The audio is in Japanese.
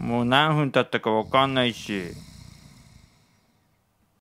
もう何分経ったかわかんないし。